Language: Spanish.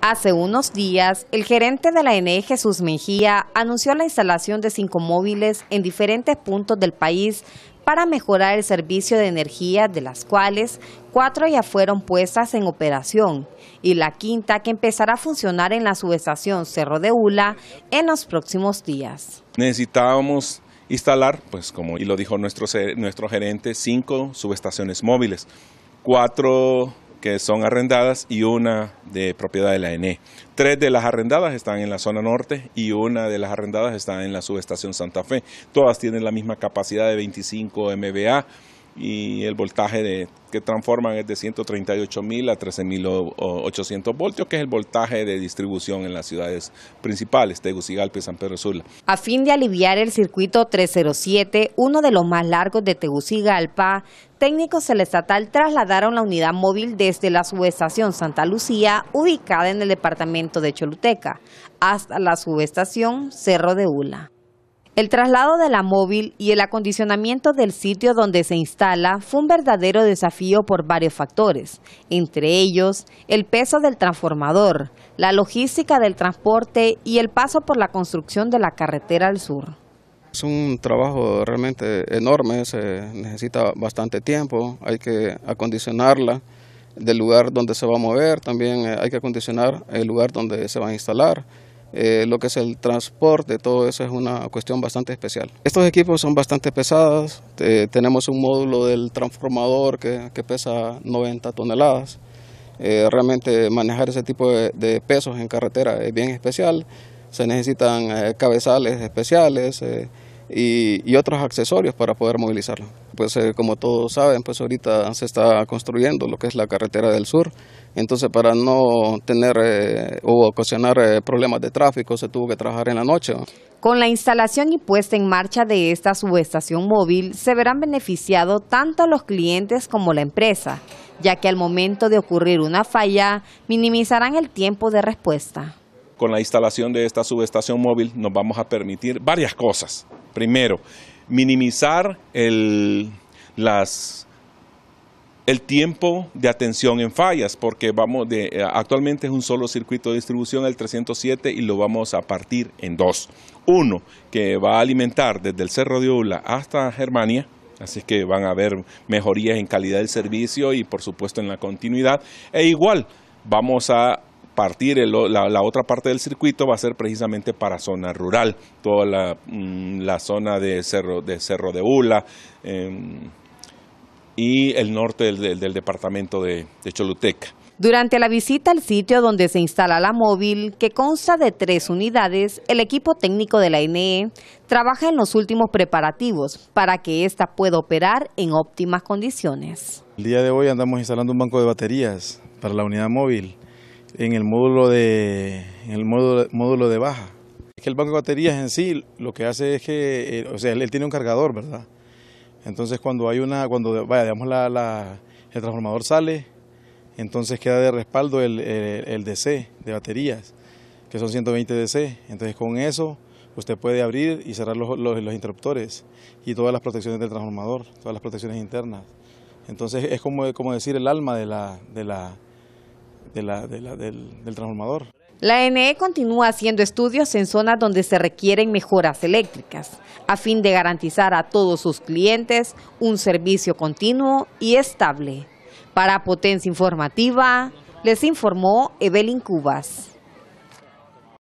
Hace unos días, el gerente de la ENE, Jesús Mejía, anunció la instalación de cinco móviles en diferentes puntos del país para mejorar el servicio de energía, de las cuales cuatro ya fueron puestas en operación y la quinta que empezará a funcionar en la subestación Cerro de Ula en los próximos días. Necesitábamos instalar, pues como y lo dijo nuestro, nuestro gerente, cinco subestaciones móviles, cuatro que son arrendadas y una de propiedad de la ENE. E. Tres de las arrendadas están en la zona norte y una de las arrendadas está en la subestación Santa Fe. Todas tienen la misma capacidad de 25 MBA y el voltaje de, que transforman es de 138.000 a 13.800 voltios, que es el voltaje de distribución en las ciudades principales, Tegucigalpa y San Pedro Sula. A fin de aliviar el circuito 307, uno de los más largos de Tegucigalpa, técnicos del estatal trasladaron la unidad móvil desde la subestación Santa Lucía, ubicada en el departamento de Choluteca, hasta la subestación Cerro de Ula. El traslado de la móvil y el acondicionamiento del sitio donde se instala fue un verdadero desafío por varios factores, entre ellos el peso del transformador, la logística del transporte y el paso por la construcción de la carretera al sur. Es un trabajo realmente enorme, se necesita bastante tiempo, hay que acondicionarla del lugar donde se va a mover, también eh, hay que acondicionar el lugar donde se va a instalar eh, lo que es el transporte, todo eso es una cuestión bastante especial. Estos equipos son bastante pesados, eh, tenemos un módulo del transformador que, que pesa 90 toneladas. Eh, realmente manejar ese tipo de, pesos en carretera es bien especial, se necesitan cabezales especiales. Y, otros accesorios para poder movilizarlo. Pues como todos saben, pues ahorita se está construyendo lo que es la carretera del sur, entonces, para no tener eh, o ocasionar eh, problemas de tráfico, se tuvo que trabajar en la noche. Con la instalación y puesta en marcha de esta subestación móvil, se verán beneficiados tanto los clientes como la empresa, ya que al momento de ocurrir una falla, minimizarán el tiempo de respuesta. Con la instalación de esta subestación móvil nos vamos a permitir varias cosas. Primero, minimizar el, las el tiempo de atención en fallas, porque vamos de, eh, actualmente es un solo circuito de distribución, el 307, y lo vamos a partir en dos. Uno que va a alimentar desde el Cerro de Ula hasta Germania, así que van a haber mejorías en calidad del servicio y por supuesto en la continuidad. E igual vamos a partir la, otra parte del circuito va a ser precisamente para zona rural, toda la, mm, zona de Cerro de, Cerro de Ula. Em, y el norte del, departamento de, de Choluteca. Durante la visita al sitio donde se instala la móvil, que consta de tres unidades, el equipo técnico de la NE trabaja en los últimos preparativos para que ésta pueda operar en óptimas condiciones. El día de hoy andamos instalando un banco de baterías para la unidad móvil en el módulo de, el módulo, de baja. Es que el banco de baterías en sí lo que hace es que, eh, o sea, él tiene un cargador, ¿verdad? Entonces cuando hay una, cuando vaya, digamos el transformador sale, entonces queda de respaldo el, el, DC de baterías, que son 120 DC. Entonces con eso usted puede abrir y cerrar los, los, interruptores y todas las protecciones del transformador, todas las protecciones internas. Entonces es como, decir el alma de la, de la, del transformador. La NE continúa haciendo estudios en zonas donde se requieren mejoras eléctricas, a fin de garantizar a todos sus clientes un servicio continuo y estable. Para Potencia Informativa, les informó Evelyn Cubas.